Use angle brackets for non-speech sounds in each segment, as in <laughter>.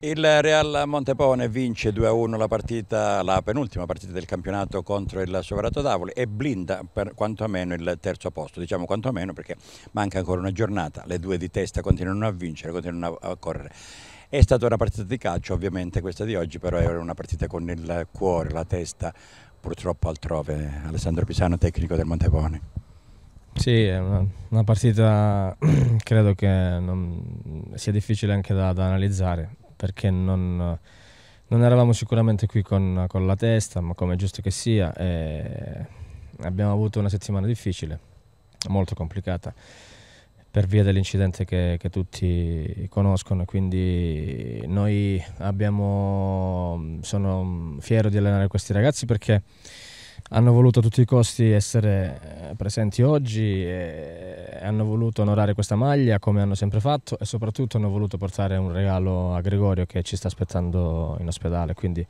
Il Real Montepone vince 2-1 la partita, la penultima partita del campionato contro il Sovrato Tavoli e blinda per quantomeno il terzo posto, diciamo quantomeno perché manca ancora una giornata, le due di testa continuano a vincere, continuano a correre. È stata una partita di calcio ovviamente questa di oggi, però è una partita con il cuore, la testa, purtroppo altrove. Alessandro Pisano, tecnico del Montepone. Sì, è una, una partita <clears throat> credo che non, sia difficile anche da, da analizzare perché non, non, eravamo sicuramente qui con, con la testa, ma come è giusto che sia, eh, abbiamo avuto una settimana difficile, molto complicata per via dell'incidente che, che, tutti conoscono, quindi noi abbiamo, sono fiero di allenare questi ragazzi perché hanno voluto a tutti i costi essere eh, presenti oggi e hanno voluto onorare questa maglia come hanno sempre fatto e soprattutto hanno voluto portare un regalo a Gregorio che ci sta aspettando in ospedale, quindi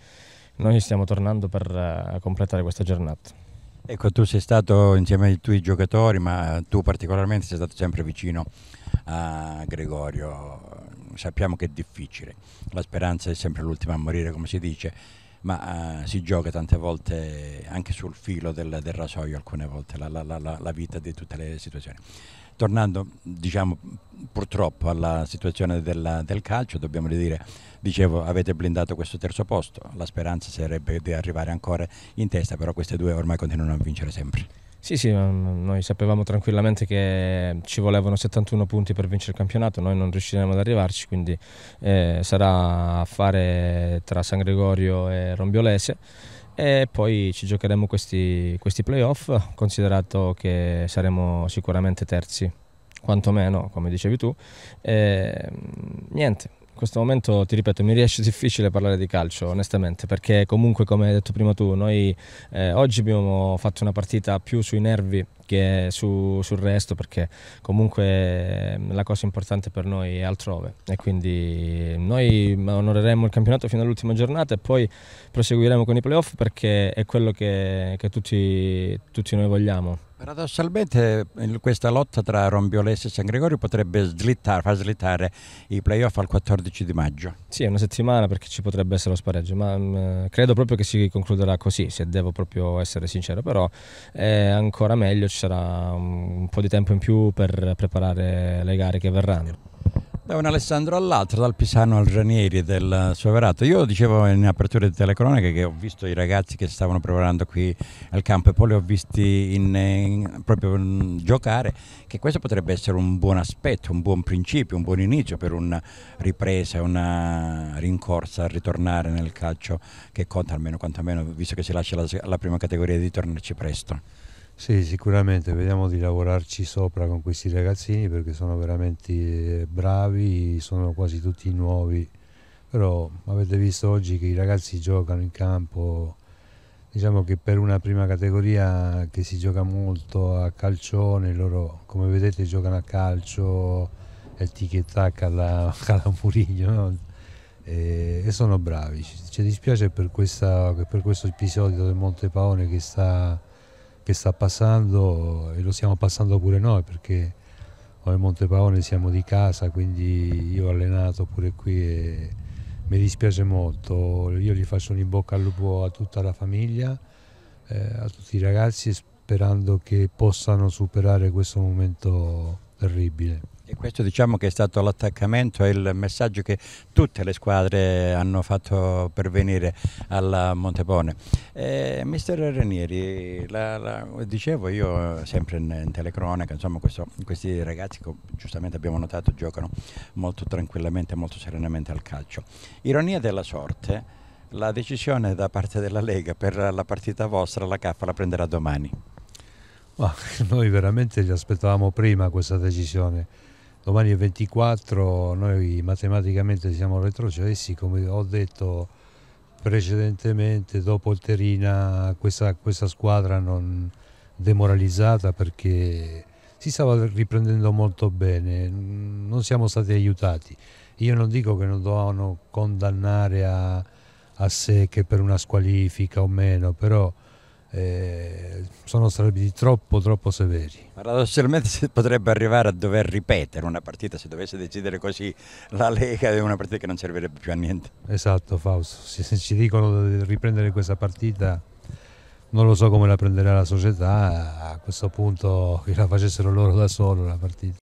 noi stiamo tornando per eh, completare questa giornata. Ecco, tu sei stato insieme ai tuoi giocatori, ma tu particolarmente sei stato sempre vicino a Gregorio. Sappiamo che è difficile, la speranza è sempre l'ultima a morire, come si dice ma eh, si gioca tante volte anche sul filo del, del rasoio, alcune volte la, la, la, la vita di tutte le situazioni tornando diciamo, purtroppo alla situazione della, del calcio dobbiamo dire dicevo avete blindato questo terzo posto la speranza sarebbe di arrivare ancora in testa però queste due ormai continuano a vincere sempre sì, sì, noi sapevamo tranquillamente che ci volevano 71 punti per vincere il campionato, noi non riusciremo ad arrivarci, quindi eh, sarà a fare tra San Gregorio e Rombiolese e poi ci giocheremo questi, questi playoff, considerato che saremo sicuramente terzi, quantomeno, come dicevi tu. E, niente, in questo momento, ti ripeto, mi riesce difficile parlare di calcio, onestamente, perché comunque, come hai detto prima tu, noi eh, oggi abbiamo fatto una partita più sui nervi che su, sul resto perché comunque ehm, la cosa importante per noi è altrove e quindi noi onoreremo il campionato fino all'ultima giornata e poi proseguiremo con i playoff perché è quello che, che tutti, tutti noi vogliamo. Paradossalmente questa lotta tra Rombiolese e San Gregorio potrebbe slittare, far slittare i playoff al 14 di maggio. Sì, è una settimana perché ci potrebbe essere lo spareggio, ma mh, mm, credo proprio che si concluderà così, se devo proprio essere sincero, però è ancora meglio ci sarà un po' di tempo in più per preparare le gare che verranno. Da un Alessandro all'altro, dal Pisano al Ranieri del Soverato. Io dicevo in apertura di telecronaca che ho visto i ragazzi che stavano preparando qui al campo e poi li ho visti in, in, proprio in, giocare, che questo potrebbe essere un buon aspetto, un buon principio, un buon inizio per una ripresa, una rincorsa a ritornare nel calcio che conta almeno quantomeno, visto che si lascia la, la prima categoria di tornarci presto. Sì, sicuramente vediamo di lavorarci sopra con questi ragazzini perché sono veramente eh, bravi, sono quasi tutti nuovi, però avete visto oggi che i ragazzi giocano in campo, diciamo che per una prima categoria che si gioca molto a calcione, loro come vedete giocano a calcio e tic e tac alla, <laughs> alla Murigno no? e, e, sono bravi, ci, ci dispiace per, questa, per questo episodio del Monte Paone che sta che sta passando e lo stiamo passando pure noi perché come a Montepaone siamo di casa, quindi io ho allenato pure qui e mi dispiace molto. Io gli faccio un in bocca al lupo a tutta la famiglia, eh, a tutti i ragazzi, sperando che possano superare questo momento terribile questo diciamo che è stato l'attaccamento e il messaggio che tutte le squadre hanno fatto pervenire al Montepone. Eh, mister Ranieri, la, la, dicevo io sempre in, in telecronaca, insomma questo, questi ragazzi che giustamente abbiamo notato giocano molto tranquillamente, molto serenamente al calcio. Ironia della sorte, la decisione da parte della Lega per la partita vostra, la CAF la prenderà domani. Ma <laughs> noi veramente gli aspettavamo prima questa decisione domani è 24, noi matematicamente siamo retrocessi, come ho detto precedentemente, dopo il Terina questa, questa squadra non demoralizzata perché si stava riprendendo molto bene, non siamo stati aiutati. Io non dico che non dovevano condannare a, a sé che per una squalifica o meno, però eh, sono stati troppo troppo severi. Paradossalmente si potrebbe arrivare a dover ripetere una partita se dovesse decidere così la Lega è una partita che non servirebbe più a niente. Esatto Fausto, se ci dicono di riprendere questa partita non lo so come la prenderà la società, a questo punto che la facessero loro da solo la partita.